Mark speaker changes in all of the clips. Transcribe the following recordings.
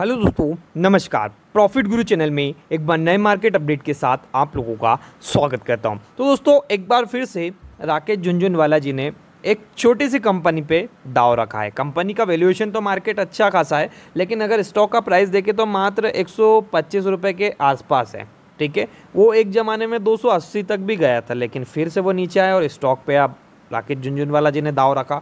Speaker 1: hello दोस्तों नमस्कार profit गुरु चैनल में एक बार नए मार्केट अपडेट के साथ आप लोगों का स्वागत करता हूं तो दोस्तों एक बार फिर से राकेश झुंझुनवाला जी ने एक छोटी सी कंपनी पे दाव रखा है कंपनी का वैल्यूएशन तो मार्केट अच्छा खासा है लेकिन अगर स्टॉक का प्राइस देखें तो मात्र एक रुपए के आसपास है ठीक है वो एक ज़माने में 280 तक भी गया था लेकिन फिर से वो नीचे आया और स्टॉक पे आप राकेश झुंझुनवाला जी ने दाव रखा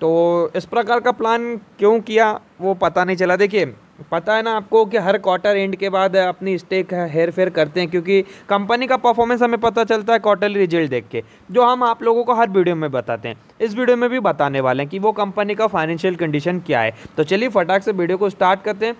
Speaker 1: तो इस प्रकार का प्लान क्यों किया वो पता नहीं चला देखिए पता है ना आपको कि हर क्वार्टर एंड के बाद अपनी स्टेक हेर फेर करते हैं क्योंकि कंपनी का परफॉर्मेंस हमें पता चलता है क्वार्टरली रिजल्ट देख के जो हम आप लोगों को हर वीडियो में बताते हैं इस वीडियो में भी बताने वाले हैं कि वो कंपनी का फाइनेंशियल कंडीशन क्या है तो चलिए फटाक से वीडियो को स्टार्ट करते हैं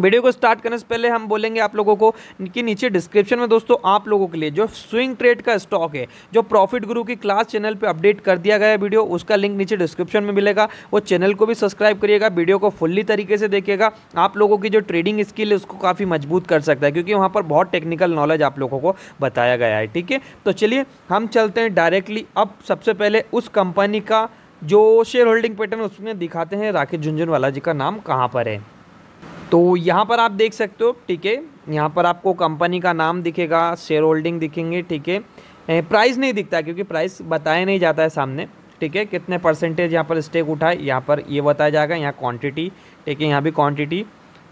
Speaker 1: वीडियो को स्टार्ट करने से पहले हम बोलेंगे आप लोगों को कि नीचे डिस्क्रिप्शन में दोस्तों आप लोगों के लिए जो स्विंग ट्रेड का स्टॉक है जो प्रॉफिट गुरु की क्लास चैनल पे अपडेट कर दिया गया है वीडियो उसका लिंक नीचे डिस्क्रिप्शन में मिलेगा वो चैनल को भी सब्सक्राइब करिएगा वीडियो को फुल्ली तरीके से देखिएगा आप लोगों की जो ट्रेडिंग स्किल है उसको काफ़ी मजबूत कर सकता है क्योंकि वहाँ पर बहुत टेक्निकल नॉलेज आप लोगों को बताया गया है ठीक है तो चलिए हम चलते हैं डायरेक्टली अब सबसे पहले उस कंपनी का जो शेयर होल्डिंग पैटर्न उसमें दिखाते हैं राकेश झुंझुनवाला जी का नाम कहाँ पर है तो यहाँ पर आप देख सकते हो ठीक है यहाँ पर आपको कंपनी का नाम दिखेगा शेयर होल्डिंग दिखेंगे ठीक है प्राइस नहीं दिखता क्योंकि प्राइस बताया नहीं जाता है सामने ठीक है कितने परसेंटेज यहाँ पर स्टेक उठाए यहाँ पर ये यह बताया जाएगा यहाँ क्वांटिटी ठीक है यहाँ भी क्वांटिटी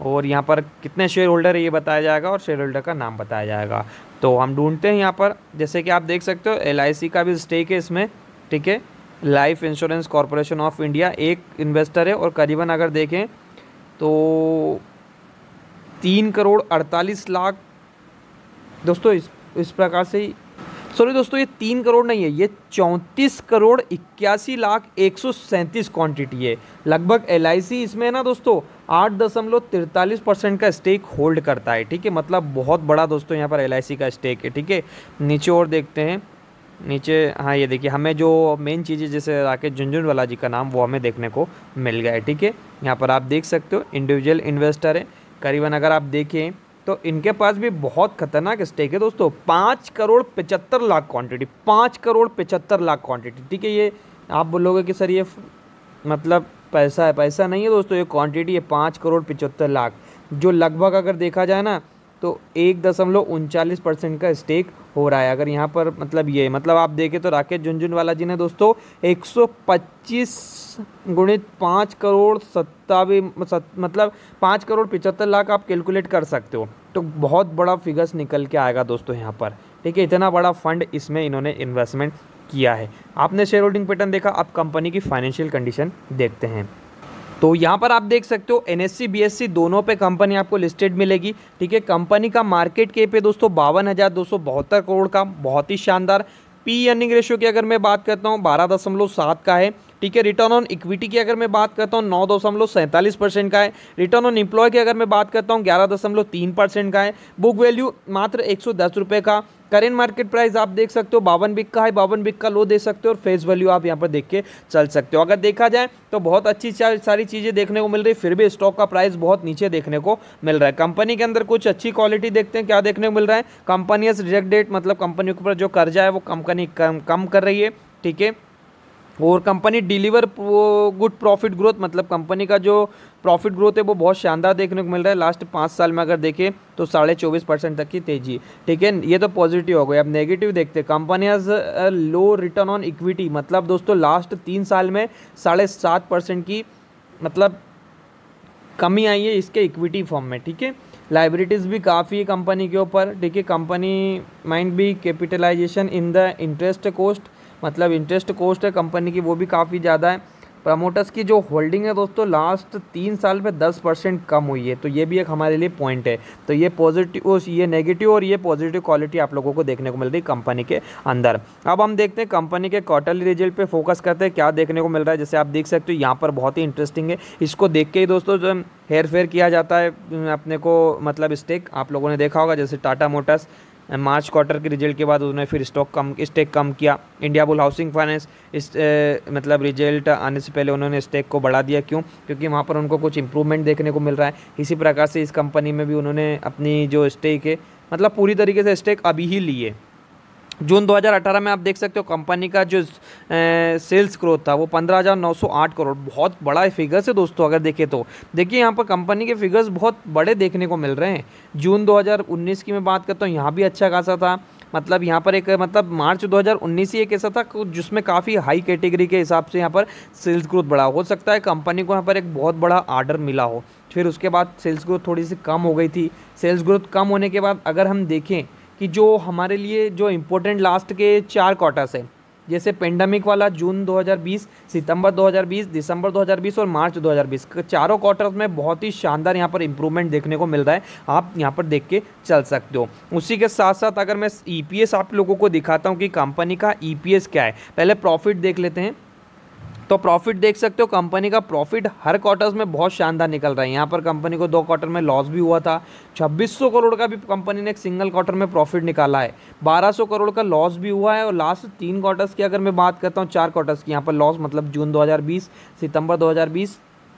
Speaker 1: और यहाँ पर कितने शेयर होल्डर है ये बताया जाएगा और शेयर होल्डर का नाम बताया जाएगा तो हम ढूंढते हैं यहाँ पर जैसे कि आप देख सकते हो एल का भी स्टेक है इसमें ठीक है Life Insurance Corporation of India एक इन्वेस्टर है और करीबन अगर देखें तो तीन करोड़ अड़तालीस लाख दोस्तों इस इस प्रकार से ही सॉरी दोस्तों ये तीन करोड़ नहीं है ये चौंतीस करोड़ इक्यासी लाख एक सौ सैंतीस क्वान्टिटी है लगभग एल इसमें है ना दोस्तों आठ दशमलव तिरतालीस परसेंट का स्टेक होल्ड करता है ठीक है मतलब बहुत बड़ा दोस्तों यहाँ पर एल का स्टेक है ठीक है नीचे और देखते हैं नीचे हाँ ये देखिए हमें जो मेन चीज़ें जैसे राकेश झुंझुनवाला जी का नाम वो हमें देखने को मिल गया है ठीक है यहाँ पर आप देख सकते हो इंडिविजुअल इन्वेस्टर है करीबन अगर आप देखें तो इनके पास भी बहुत खतरनाक स्टेक है दोस्तों पाँच करोड़ पचहत्तर लाख क्वांटिटी पाँच करोड़ पचहत्तर लाख क्वांटिटी ठीक है ये आप बोलोगे कि सर ये मतलब पैसा है पैसा नहीं है दोस्तों ये क्वांटिटी है पाँच करोड़ पचहत्तर लाख जो लगभग अगर देखा जाए ना तो एक दशमलव उनचालीस परसेंट का स्टेक हो रहा है अगर यहाँ पर मतलब ये मतलब आप देखें तो राकेश झुंझुनवाला जी ने दोस्तों 125 गुणित पाँच करोड़ सत्तावी मतलब पाँच करोड़ पिचहत्तर लाख आप कैलकुलेट कर सकते हो तो बहुत बड़ा फिगर्स निकल के आएगा दोस्तों यहाँ पर ठीक है इतना बड़ा फंड इसमें इन्होंने इन्वेस्टमेंट किया है आपने शेयर होल्डिंग पैटर्न देखा आप कंपनी की फाइनेंशियल कंडीशन देखते हैं तो यहाँ पर आप देख सकते हो एन एस दोनों पे कंपनी आपको लिस्टेड मिलेगी ठीक है कंपनी का मार्केट के पे दोस्तों बावन हज़ार दो सौ बहत्तर करोड़ का बहुत ही शानदार पी अर्निंग रेशियो की अगर मैं बात करता हूँ बारह दशमलव सात का है ठीक है रिटर्न ऑन इक्विटी की अगर मैं बात करता हूँ नौ दशमलव सैंतालीस परसेंट का है रिटर्न ऑन इम्प्लॉय की अगर मैं बात करता हूँ ग्यारह दशमलव तीन परसेंट का है बुक वैल्यू मात्र एक सौ दस रुपये का करेंट मार्केट प्राइस आप देख सकते हो बावन बिक का है बावन बिक का लो दे सकते हो और फेस वैल्यू आप यहाँ पर देख के चल सकते हो अगर देखा जाए तो बहुत अच्छी सारी चीज़ें देखने को मिल रही फिर भी स्टॉक का प्राइस बहुत नीचे देखने को मिल रहा है कंपनी के अंदर कुछ अच्छी क्वालिटी देखते हैं क्या देखने को मिल रहा है कंपनी रिजेक्ट डेट मतलब कंपनी के ऊपर जो कर्जा है वो कंपनी कम कम कर रही है ठीक है और company deliver good profit growth मतलब कंपनी का जो प्रॉफिट ग्रोथ है वो बहुत शानदार देखने को मिल रहा है लास्ट पाँच साल में अगर देखें तो साढ़े चौबीस परसेंट तक की तेजी ठीक है ये तो पॉजिटिव हो गया अब नेगेटिव देखते हैं company has low return on equity मतलब दोस्तों लास्ट तीन साल में साढ़े सात परसेंट की मतलब कमी आई है इसके इक्विटी फॉर्म में ठीक है लाइब्रिटीज़ भी काफ़ी है कंपनी के ऊपर ठीक है company might be capitalization in the interest cost मतलब इंटरेस्ट कोस्ट है कंपनी की वो भी काफ़ी ज़्यादा है प्रमोटर्स की जो होल्डिंग है दोस्तों लास्ट तीन साल में दस परसेंट कम हुई है तो ये भी एक हमारे लिए पॉइंट है तो ये पॉजिटिव ये नेगेटिव और ये पॉजिटिव क्वालिटी आप लोगों को देखने को मिल रही कंपनी के अंदर अब हम देखते हैं कंपनी के क्वार्टरली रिजल्ट पर फोकस करते हैं क्या देखने को मिल रहा है जैसे आप देख सकते हो यहाँ पर बहुत ही इंटरेस्टिंग है इसको देख के ही दोस्तों जो हेयर फेयर किया जाता है अपने को मतलब स्टेक आप लोगों ने देखा होगा जैसे टाटा मोटर्स मार्च क्वार्टर के रिजल्ट के बाद उन्होंने फिर स्टॉक कम स्टेक कम किया इंडिया बुल हाउसिंग फाइनेंस इस ए, मतलब रिजल्ट आने से पहले उन्होंने स्टेक को बढ़ा दिया क्यों क्योंकि वहाँ पर उनको कुछ इंप्रूवमेंट देखने को मिल रहा है इसी प्रकार से इस कंपनी में भी उन्होंने अपनी जो स्टेक है मतलब पूरी तरीके से स्टेक अभी ही लिए है जून 2018 में आप देख सकते हो कंपनी का जो सेल्स ग्रोथ था वो 15,908 करोड़ बहुत बड़ा फिगर्स है दोस्तों अगर देखें तो देखिए यहाँ पर कंपनी के फिगर्स बहुत बड़े देखने को मिल रहे हैं जून 2019 की मैं बात करता हूँ यहाँ भी अच्छा खासा था मतलब यहाँ पर एक मतलब मार्च 2019 ही एक ऐसा था जिसमें काफ़ी हाई कैटेगरी के हिसाब से यहाँ पर सेल्स ग्रोथ बढ़ा हो सकता है कंपनी को यहाँ पर एक बहुत बड़ा आर्डर मिला हो फिर उसके बाद सेल्स ग्रोथ थोड़ी सी कम हो गई थी सेल्स ग्रोथ कम होने के बाद अगर हम देखें कि जो हमारे लिए जो इम्पोर्टेंट लास्ट के चार क्वार्टर्स है जैसे पेंडेमिक वाला जून 2020, सितंबर 2020, दिसंबर 2020 और मार्च 2020 चारों क्वार्टर्स में बहुत ही शानदार यहाँ पर इंप्रूवमेंट देखने को मिल रहा है आप यहाँ पर देख के चल सकते हो उसी के साथ साथ अगर मैं ई e आप लोगों को दिखाता हूँ कि कंपनी का ई e क्या है पहले प्रॉफिट देख लेते हैं तो प्रॉफिट देख सकते हो कंपनी का प्रॉफिट हर क्वार्टर्स में बहुत शानदार निकल रहा है यहाँ पर कंपनी को दो क्वार्टर में लॉस भी हुआ था 2600 करोड़ का भी कंपनी ने एक सिंगल क्वार्टर में प्रॉफिट निकाला है 1200 करोड़ का लॉस भी हुआ है और लास्ट तीन क्वार्टर्स की अगर मैं बात करता हूँ चार क्वार्टर्स की यहाँ पर लॉस मतलब जून दो सितंबर दो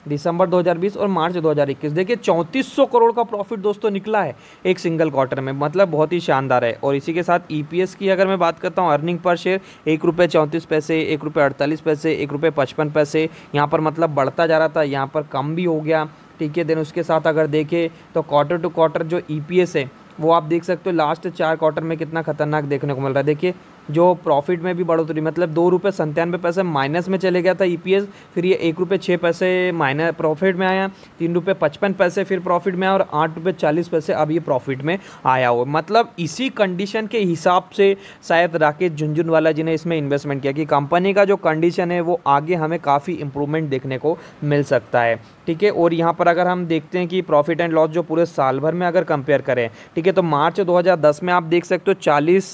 Speaker 1: दिसंबर 2020 और मार्च 2021 देखिए 3400 करोड़ का प्रॉफिट दोस्तों निकला है एक सिंगल क्वार्टर में मतलब बहुत ही शानदार है और इसी के साथ ईपीएस e की अगर मैं बात करता हूँ अर्निंग पर शेयर एक रुपये चौंतीस पैसे एक रुपये अड़तालीस पैसे एक रुपये पचपन पैसे यहाँ पर मतलब बढ़ता जा रहा था यहाँ पर कम भी हो गया ठीक है देन उसके साथ अगर देखें तो क्वार्टर टू क्वार्टर जो ई e है वो आप देख सकते हो लास्ट चार क्वार्टर में कितना खतरनाक देखने को मिल रहा है देखिए जो प्रॉफिट में भी बढ़ोतरी मतलब दो रुपये संतानवे पैसे माइनस में चले गया था ईपीएस e फिर ये एक रुपये छः पैसे माइनस प्रॉफिट में आया तीन रुपये पचपन पैसे फिर प्रॉफिट में आया और आठ रुपये चालीस पैसे अब ये प्रॉफिट में आया हुआ मतलब इसी कंडीशन के हिसाब से शायद राकेश झुंझुनवाला जी ने इसमें इन्वेस्टमेंट किया कि कंपनी का जो कंडीशन है वो आगे हमें काफ़ी इंप्रूवमेंट देखने को मिल सकता है ठीक है और यहाँ पर अगर हम देखते हैं कि प्रॉफिट एंड लॉस जो पूरे साल भर में अगर कंपेयर करें ठीक है तो मार्च दो में आप देख सकते हो चालीस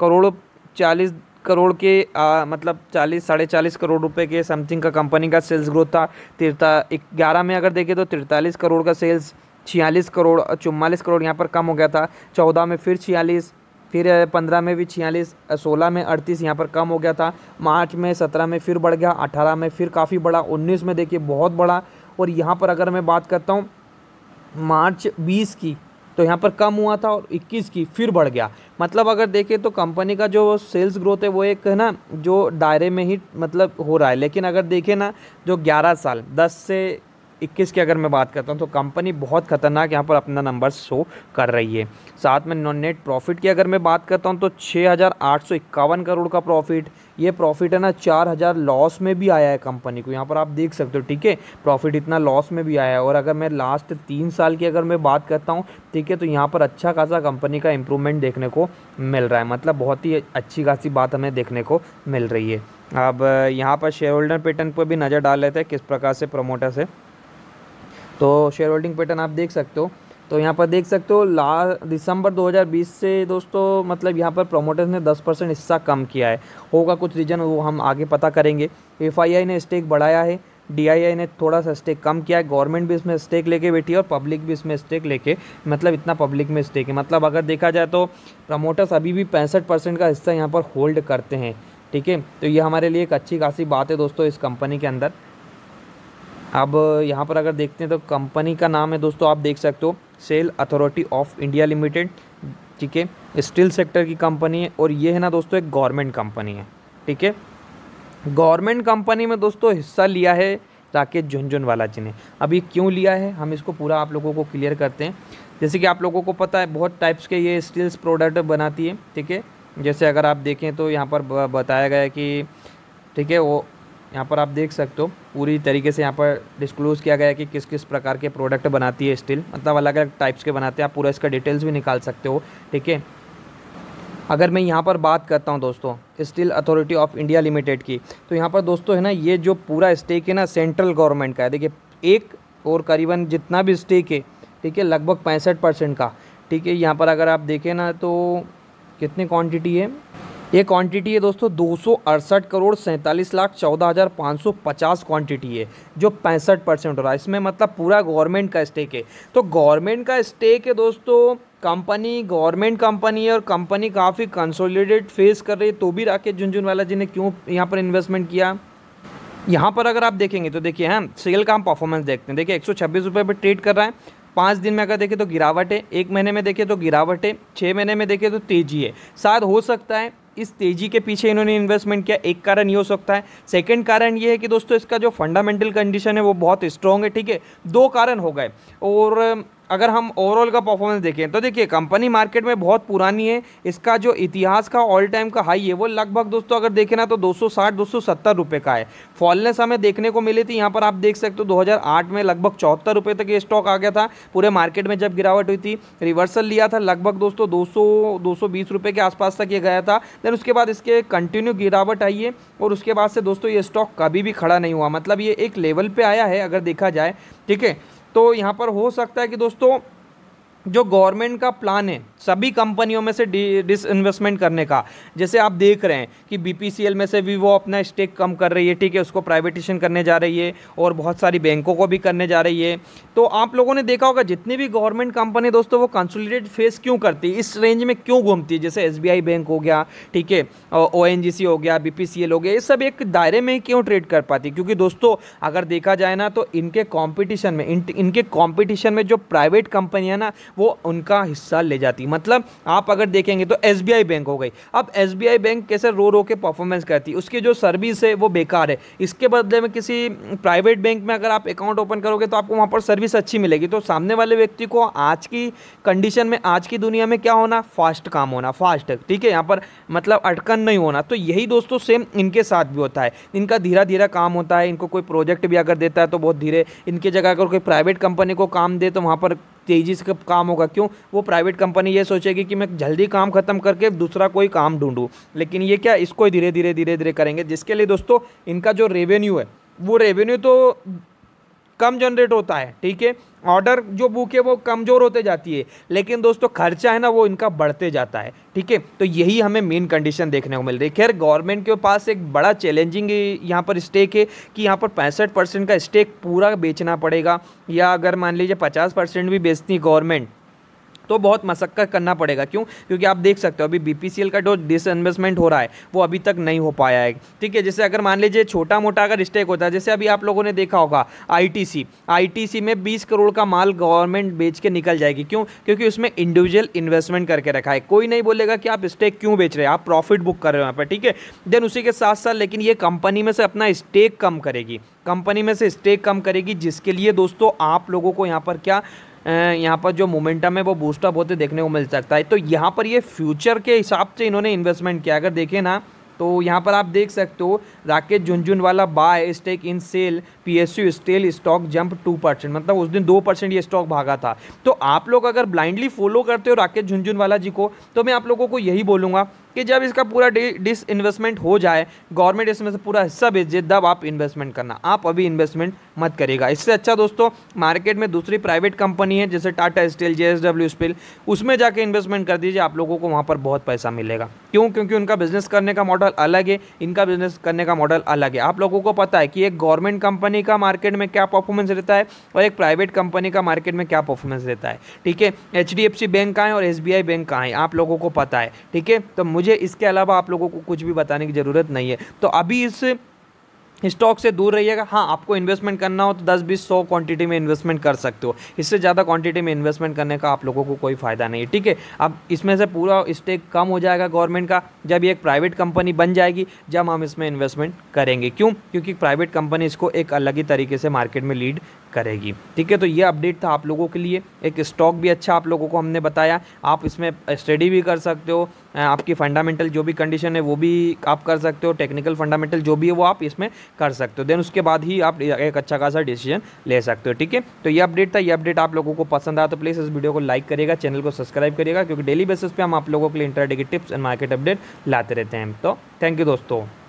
Speaker 1: करोड़ चालीस करोड़ के आ, मतलब चालीस साढ़े चालीस करोड़ रुपए के समथिंग का कंपनी का सेल्स ग्रोथ था तिरता ग्यारह में अगर देखें तो तिरतालीस करोड़ का सेल्स छियालीस करोड़ चुम्मालीस करोड़ यहाँ पर कम हो गया था चौदह में फिर छियालीस फिर पंद्रह में भी छियालीस सोलह में अड़तीस यहाँ पर कम हो गया था मार्च में सत्रह में फिर बढ़ गया अठारह में फिर काफ़ी बड़ा उन्नीस में देखिए बहुत बड़ा और यहाँ पर अगर मैं बात करता हूँ मार्च बीस की तो यहाँ पर कम हुआ था और 21 की फिर बढ़ गया मतलब अगर देखें तो कंपनी का जो सेल्स ग्रोथ है वो एक है ना जो दायरे में ही मतलब हो रहा है लेकिन अगर देखें ना जो 11 साल 10 से इक्कीस की अगर मैं बात करता हूँ तो कंपनी बहुत ख़तरनाक यहाँ पर अपना नंबर शो कर रही है साथ में नॉन नेट प्रॉफिट की अगर मैं बात करता हूँ तो छः हज़ार आठ सौ इक्यावन करोड़ का प्रॉफिट ये प्रॉफिट है ना चार हज़ार लॉस में भी आया है कंपनी को यहाँ पर आप देख सकते हो ठीक है प्रॉफिट इतना लॉस में भी आया है और अगर मैं लास्ट तीन साल की अगर मैं बात करता हूँ ठीक है तो यहाँ पर अच्छा खासा कंपनी का इम्प्रूवमेंट देखने को मिल रहा है मतलब बहुत ही अच्छी खासी बात हमें देखने को मिल रही है अब यहाँ पर शेयर होल्डर पेटर्न पर भी नज़र डाल लेते हैं किस प्रकार से प्रमोटर से तो शेयर होल्डिंग पैटर्न आप देख सकते हो तो यहाँ पर देख सकते हो ला दिसंबर 2020 से दोस्तों मतलब यहाँ पर प्रोमोटर्स ने 10 परसेंट हिस्सा कम किया है होगा कुछ रीज़न वो हम आगे पता करेंगे एफ ने स्टेक बढ़ाया है डी ने थोड़ा सा स्टेक कम किया है गवर्नमेंट भी इसमें स्टेक लेके बैठी है और पब्लिक भी इसमें स्टेक लेके मतलब इतना पब्लिक में स्टेक है मतलब अगर देखा जाए तो प्रमोटर्स अभी भी पैंसठ परसेंट का हिस्सा यहाँ पर होल्ड करते हैं ठीक है तो ये हमारे लिए एक अच्छी खासी बात है दोस्तों इस कंपनी के अंदर अब यहाँ पर अगर देखते हैं तो कंपनी का नाम है दोस्तों आप देख सकते हो SAIL Authority of India Limited ठीक है स्टील सेक्टर की कंपनी है और ये है ना दोस्तों एक गवर्नमेंट कंपनी है ठीक है गवर्नमेंट कंपनी में दोस्तों हिस्सा लिया है राकेश झुंझुनवाला जी ने अभी क्यों लिया है हम इसको पूरा आप लोगों को क्लियर करते हैं जैसे कि आप लोगों को पता है बहुत टाइप्स के ये स्टील्स प्रोडक्ट बनाती है ठीक है जैसे अगर आप देखें तो यहाँ पर बताया गया है कि ठीक है वो यहाँ पर आप देख सकते हो पूरी तरीके से यहाँ पर डिस्क्लोज़ किया गया है कि किस किस प्रकार के प्रोडक्ट बनाती है स्टील मतलब अलग अलग टाइप्स के बनाते हैं आप पूरा इसका डिटेल्स भी निकाल सकते हो ठीक है अगर मैं यहाँ पर बात करता हूँ दोस्तों Steel Authority of India Limited की तो यहाँ पर दोस्तों है ना ये जो पूरा स्टेक है ना सेंट्रल गवर्नमेंट का है देखिए एक और करीबन जितना भी स्टेक है ठीक है लगभग पैंसठ परसेंट का ठीक है यहाँ पर अगर आप देखें ना तो कितनी क्वान्टिटी है ये क्वांटिटी है दोस्तों दो करोड़ सैंतालीस लाख चौदह हज़ार पाँच सौ पचास क्वान्टिटी है जो पैंसठ परसेंट हो रहा है इसमें मतलब पूरा गवर्नमेंट का स्टेक है तो गवर्नमेंट का स्टेक है दोस्तों कंपनी गवर्नमेंट कंपनी है और कंपनी काफ़ी कंसोलिडेट फेस कर रही है तो भी राकेश झुंझुनवाला जी ने क्यों यहाँ पर इन्वेस्टमेंट किया यहाँ पर अगर आप देखेंगे तो देखिए हम हाँ, सेल का हम परफॉर्मेंस देखते हैं देखिए एक सौ छब्बीस रुपये पर ट्रेड कर रहा है पाँच दिन में अगर देखें तो गिरावट है एक महीने में देखें तो गिरावट है छः महीने में देखें तो तेज़ी है शायद हो सकता है इस तेज़ी के पीछे इन्होंने इन्वेस्टमेंट किया एक कारण ये हो सकता है सेकंड कारण ये है कि दोस्तों इसका जो फंडामेंटल कंडीशन है वो बहुत स्ट्रॉन्ग है ठीक है दो कारण हो गए और अगर हम ओवरऑल का परफॉर्मेंस देखें तो देखिए कंपनी मार्केट में बहुत पुरानी है इसका जो इतिहास का ऑल टाइम का हाई है वो लगभग दोस्तों अगर देखें ना तो 260 270 रुपए का है फॉलनेस हमें देखने को मिली थी यहाँ पर आप देख सकते हो 2008 में लगभग चौहत्तर रुपये तक ये स्टॉक आ गया था पूरे मार्केट में जब गिरावट हुई थी रिवर्सल लिया था लगभग दोस्तों दो सौ रुपये के आसपास तक ये गया था देन उसके बाद इसके कंटिन्यू गिरावट आई है और उसके बाद से दोस्तों ये स्टॉक कभी भी खड़ा नहीं हुआ मतलब ये एक लेवल पर आया है अगर देखा जाए ठीक है तो यहाँ पर हो सकता है कि दोस्तों जो गवर्नमेंट का प्लान है सभी कंपनियों में से डिस इन्वेस्टमेंट करने का जैसे आप देख रहे हैं कि बीपीसीएल में से भी वो अपना स्टेक कम कर रही है ठीक है उसको प्राइवेटेशन करने जा रही है और बहुत सारी बैंकों को भी करने जा रही है तो आप लोगों ने देखा होगा जितनी भी गवर्नमेंट कंपनी दोस्तों वो कंसोलिडेट फेस क्यों करती है इस रेंज में क्यों घूमती है जैसे एस बैंक हो गया ठीक है ओ हो गया बी हो गया ये सब एक दायरे में ही क्यों ट्रेड कर पाती क्योंकि दोस्तों अगर देखा जाए ना तो इनके कॉम्पिटिशन में इन, इनके कॉम्पिटिशन में जो प्राइवेट कंपनियाँ ना वो उनका हिस्सा ले जाती मतलब आप अगर देखेंगे तो एस बैंक हो गई अब एस बैंक कैसे रो रो के परफॉर्मेंस करती है उसकी जो सर्विस है वो बेकार है इसके बदले में किसी प्राइवेट बैंक में अगर आप अकाउंट ओपन करोगे तो आपको वहाँ पर सर्विस अच्छी मिलेगी तो सामने वाले व्यक्ति को आज की कंडीशन में आज की दुनिया में क्या होना फास्ट काम होना फास्ट ठीक है यहाँ पर मतलब अटकन नहीं होना तो यही दोस्तों सेम इनके साथ भी होता है इनका धीरा धीरे काम होता है इनको कोई प्रोजेक्ट भी अगर देता है तो बहुत धीरे इनके जगह अगर कोई प्राइवेट कंपनी को काम दे तो वहाँ पर तेज़ी से काम होगा क्यों वो प्राइवेट कंपनी ये सोचेगी कि मैं जल्दी काम ख़त्म करके दूसरा कोई काम ढूंढूँ लेकिन ये क्या इसको धीरे धीरे धीरे धीरे करेंगे जिसके लिए दोस्तों इनका जो रेवेन्यू है वो रेवेन्यू तो कम जनरेट होता है ठीक है ऑर्डर जो बुक है वो कमज़ोर होते जाती है लेकिन दोस्तों खर्चा है ना वो इनका बढ़ते जाता है ठीक है तो यही हमें मेन कंडीशन देखने को मिल रही है खैर गवर्नमेंट के पास एक बड़ा चैलेंजिंग यहाँ पर स्टेक है कि यहाँ पर पैंसठ परसेंट का स्टेक पूरा बेचना पड़ेगा या अगर मान लीजिए पचास परसेंट भी बेचती गवर्नमेंट तो बहुत मशक्क़त करना पड़ेगा क्यों क्योंकि आप देख सकते हो अभी बीपीसीएल का जो डिसइन्वेस्टमेंट हो रहा है वो अभी तक नहीं हो पाया है ठीक है जैसे अगर मान लीजिए छोटा मोटा अगर स्टेक होता है जैसे अभी आप लोगों ने देखा होगा आईटीसी आईटीसी में 20 करोड़ का माल गवर्नमेंट बेच के निकल जाएगी क्यों क्योंकि उसमें इंडिविजुअल इन्वेस्टमेंट करके रखा है कोई नहीं बोलेगा कि आप स्टेक क्यों बेच रहे हैं आप प्रॉफिट बुक कर रहे हो यहाँ पर ठीक है देन उसी के साथ साथ लेकिन ये कंपनी में से अपना स्टेक कम करेगी कंपनी में से स्टेक कम करेगी जिसके लिए दोस्तों आप लोगों को यहाँ पर क्या यहाँ पर जो मोमेंटम है वो बूस्टअप होते देखने को मिल सकता है तो यहाँ पर ये फ्यूचर के हिसाब से इन्होंने इन्वेस्टमेंट किया अगर देखें ना तो यहाँ पर आप देख सकते हो Rakesh Jhunjhunwala buy stake in SAIL PSU steel stock jump two percent मतलब उस दिन दो परसेंट ये स्टॉक भागा था तो आप लोग अगर ब्लाइंडली फॉलो करते हो राकेश झुंझुनवाला जी को तो मैं आप लोगों को यही बोलूँगा कि जब इसका पूरा डिस इन्वेस्टमेंट हो जाए गवर्नमेंट इसमें से पूरा हिस्सा भेज दे तब आप इन्वेस्टमेंट करना आप अभी इन्वेस्टमेंट मत करेगा इससे अच्छा दोस्तों मार्केट में दूसरी प्राइवेट कंपनी है जैसे टाटा स्टील जे स्टील उसमें जाके इन्वेस्टमेंट कर दीजिए आप लोगों को वहाँ पर बहुत पैसा मिलेगा क्यों क्योंकि उनका बिजनेस करने का मॉडल अलग है इनका बिजनेस करने का मॉडल अलग है आप लोगों को पता है कि एक गवर्नमेंट कंपनी का मार्केट में क्या परफॉर्मेंस रहता है और एक प्राइवेट कंपनी का मार्केट में क्या परफॉर्मेंस रहता है ठीक है एच बैंक कहाँ है और एस बैंक कहाँ है आप लोगों को पता है ठीक है तो मुझे मुझे इसके अलावा आप लोगों को कुछ भी बताने की ज़रूरत नहीं है तो अभी इस स्टॉक से दूर रहिएगा हाँ आपको इन्वेस्टमेंट करना हो तो 10 बीस सौ क्वांटिटी में इन्वेस्टमेंट कर सकते हो इससे ज़्यादा क्वांटिटी में इन्वेस्टमेंट करने का आप लोगों को कोई फ़ायदा नहीं है ठीक है अब इसमें से पूरा स्टेक कम हो जाएगा गवर्नमेंट का जब ये एक प्राइवेट कंपनी बन जाएगी जब हम इसमें इन्वेस्टमेंट करेंगे क्यों क्योंकि प्राइवेट कंपनी इसको एक अलग ही तरीके से मार्केट में लीड करेगी ठीक है तो ये अपडेट था आप लोगों के लिए एक स्टॉक भी अच्छा आप लोगों को हमने बताया आप इसमें स्टडी भी कर सकते हो आपकी फंडामेंटल जो भी कंडीशन है वो भी आप कर सकते हो टेक्निकल फंडामेंटल जो भी है वो आप इसमें कर सकते हो देन उसके बाद ही आप एक अच्छा खासा डिसीजन ले सकते हो ठीक है तो ये अपडेट था ये अपडेट आप लोगों को पसंद आया तो प्लीज़ इस वीडियो को लाइक करिएगा चैनल को सब्सक्राइब करिएगा क्योंकि डेली बेसिस पे हम आप लोगों के लिए intraday tips and market update लाते रहते हैं तो थैंक यू दोस्तों